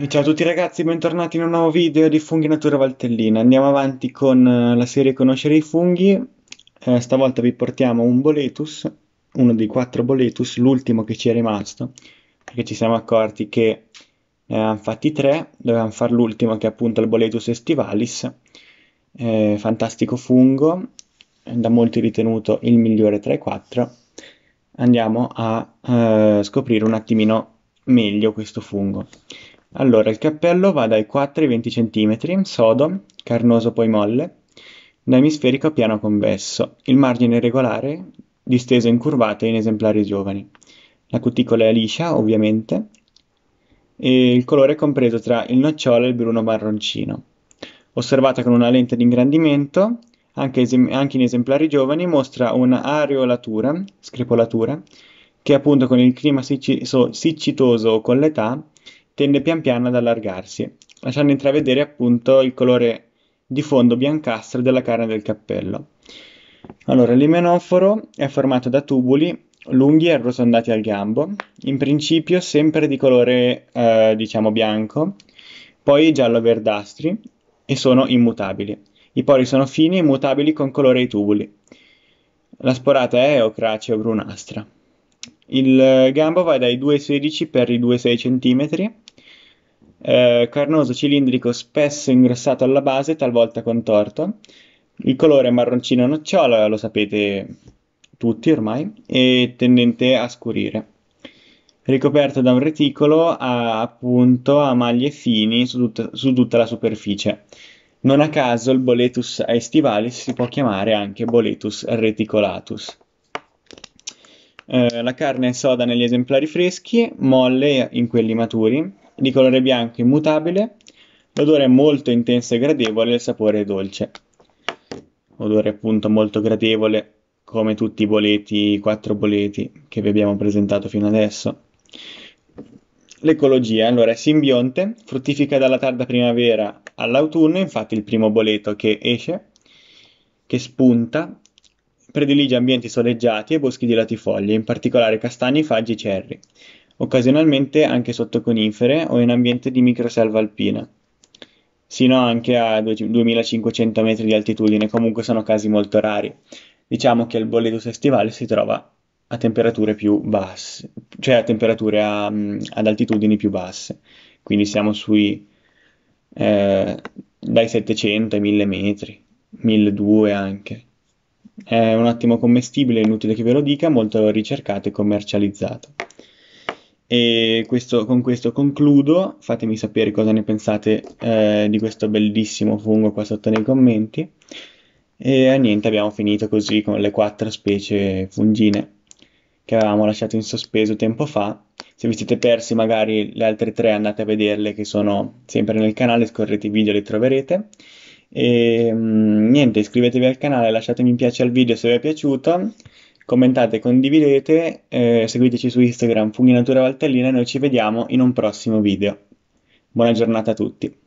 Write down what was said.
E ciao a tutti ragazzi, bentornati in un nuovo video di Funghi Natura Valtellina. Andiamo avanti con eh, la serie Conoscere i funghi. Eh, stavolta vi portiamo un boletus, uno dei quattro boletus, l'ultimo che ci è rimasto, perché ci siamo accorti che ne avevamo fatti tre, dovevamo fare l'ultimo che è appunto il boletus estivalis, eh, fantastico fungo, da molti ritenuto il migliore tra i quattro. Andiamo a eh, scoprire un attimino meglio questo fungo. Allora, il cappello va dai 4 ai 20 cm, sodo, carnoso poi molle, da emisferico a piano convesso, il margine è regolare, disteso in curvate in esemplari giovani. La cuticola è liscia, ovviamente, e il colore è compreso tra il nocciolo e il bruno marroncino. Osservata con una lente di ingrandimento, anche, esem- anche in esemplari giovani, mostra un'areolatura, screpolatura, che appunto con il clima sicci- so- siccitoso o con l'età tende pian piano ad allargarsi, lasciando intravedere appunto il colore di fondo biancastro della carne del cappello. Allora, l'imenoforo è formato da tubuli lunghi e arrotondati al gambo, in principio sempre di colore eh, diciamo bianco, poi giallo-verdastri e sono immutabili. I pori sono fini e mutabili con colore ai tubuli. La sporata è ocracea brunastra. Il gambo va dai 2,16 x 2,6 cm eh, carnoso cilindrico, spesso ingrossato alla base, talvolta contorto. Il colore è marroncino nocciola, lo sapete tutti ormai, e tendente a scurire. Ricoperto da un reticolo a, appunto a maglie fini su, tut- su tutta la superficie. Non a caso il boletus aestivalis si può chiamare anche boletus reticolatus. Eh, la carne è soda negli esemplari freschi, molle in quelli maturi, di colore bianco immutabile, l'odore è molto intenso e gradevole, il sapore è dolce. Odore appunto molto gradevole, come tutti i boleti, i quattro boleti che vi abbiamo presentato fino adesso. L'ecologia, allora, è simbionte, fruttifica dalla tarda primavera all'autunno, infatti il primo boleto che esce, che spunta, predilige ambienti soleggiati e boschi di latifoglie, in particolare castagni, faggi e cerri occasionalmente anche sotto conifere o in ambiente di microselva alpina, sino anche a 2500 metri di altitudine, comunque sono casi molto rari. Diciamo che il boletus estivale si trova a temperature più basse, cioè a temperature a, mm, ad altitudini più basse, quindi siamo sui eh, dai 700 ai 1000 metri, 1200 anche. È un ottimo commestibile, inutile che ve lo dica, molto ricercato e commercializzato. E questo, con questo concludo, fatemi sapere cosa ne pensate eh, di questo bellissimo fungo qua sotto nei commenti. E eh, niente, abbiamo finito così con le quattro specie fungine che avevamo lasciato in sospeso tempo fa. Se vi siete persi magari le altre tre andate a vederle che sono sempre nel canale, scorrete i video, e le troverete. E mm, niente, iscrivetevi al canale, lasciate un mi piace al video se vi è piaciuto Commentate, condividete, eh, seguiteci su Instagram Fughinatura Valtellina e noi ci vediamo in un prossimo video. Buona giornata a tutti.